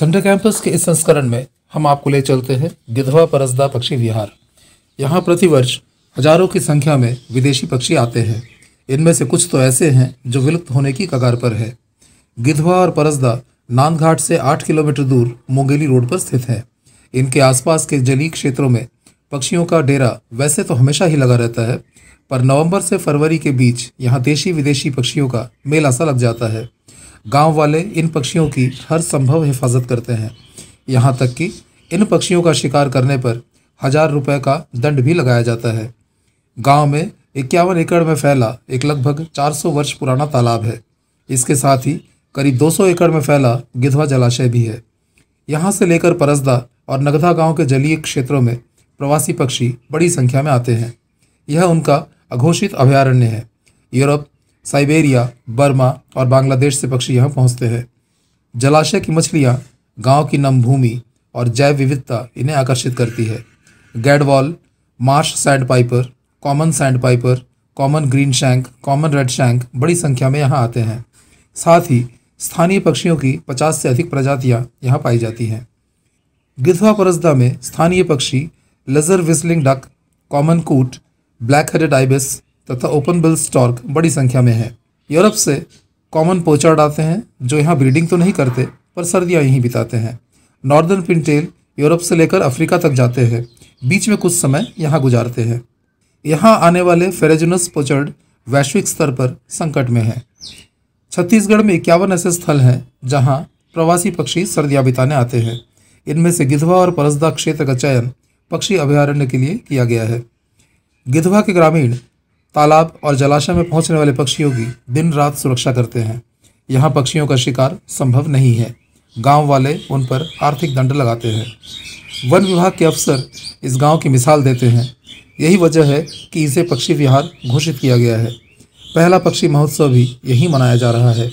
Sunday campus के इस संस्करण में हम आपको ले चलते हैं गिधवा परसदा पक्षी विहार यहाँ प्रतिवर्ष हजारों की संख्या में विदेशी पक्षी आते हैं इनमें से कुछ तो ऐसे हैं जो विलुप्त होने की कगार पर है गिधवा और परसदा नांदघाट से आठ किलोमीटर दूर मुंगेली रोड पर स्थित है इनके आसपास के जली क्षेत्रों में पक्षियों का डेरा वैसे तो हमेशा ही लगा रहता है पर नवंबर से फरवरी के बीच यहाँ देशी विदेशी पक्षियों का मेला सा लग जाता है गांव वाले इन पक्षियों की हर संभव हिफाजत करते हैं यहाँ तक कि इन पक्षियों का शिकार करने पर हजार रुपये का दंड भी लगाया जाता है गांव में इक्यावन एकड़ में फैला एक लगभग 400 वर्ष पुराना तालाब है इसके साथ ही करीब 200 एकड़ में फैला गिधवा जलाशय भी है यहाँ से लेकर परसदा और नगधा गाँव के जलीय क्षेत्रों में प्रवासी पक्षी बड़ी संख्या में आते हैं यह उनका अघोषित अभयारण्य है यूरोप साइबेरिया बर्मा और बांग्लादेश से पक्षी यहाँ पहुँचते हैं जलाशय की मछलियाँ गांव की नमभूमि और जैव विविधता इन्हें आकर्षित करती है gadwall marsh sandpiper common sandpiper common greenshank common redshank बड़ी संख्या में यहाँ आते हैं साथ ही स्थानीय पक्षियों की 50 से अधिक प्रजातियाँ यहाँ पाई जाती हैं गिधवा परसदा में स्थानीय पक्षी lesser whistling duck common coot black headed ibis तथा ओपन बिल स्टॉक बड़ी संख्या में है यूरोप से कॉमन पोचर्ड आते हैं जो यहाँ ब्रीडिंग तो नहीं करते पर सर्दियाँ यहीं बिताते हैं नॉर्दर्न पिनटेल यूरोप से लेकर अफ्रीका तक जाते हैं बीच में कुछ समय यहाँ गुजारते हैं यहाँ आने वाले फेरेजनस पोचर्ड वैश्विक स्तर पर संकट में है छत्तीसगढ़ में इक्यावन ऐसे स्थल हैं जहाँ प्रवासी पक्षी सर्दियाँ बिताने आते हैं इनमें से गिधवा और परसदा क्षेत्र का चयन पक्षी अभयारण्य के लिए किया गया है गिधवा के ग्रामीण तालाब और जलाशय में पहुंचने वाले पक्षियों की दिन रात सुरक्षा करते हैं यहाँ पक्षियों का शिकार संभव नहीं है गांव वाले उन पर आर्थिक दंड लगाते हैं वन विभाग के अफसर इस गांव की मिसाल देते हैं यही वजह है कि इसे पक्षी विहार घोषित किया गया है पहला पक्षी महोत्सव भी यही मनाया जा रहा है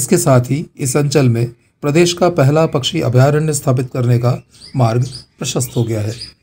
इसके साथ ही इस अंचल में प्रदेश का पहला पक्षी अभयारण्य स्थापित करने का मार्ग प्रशस्त हो गया है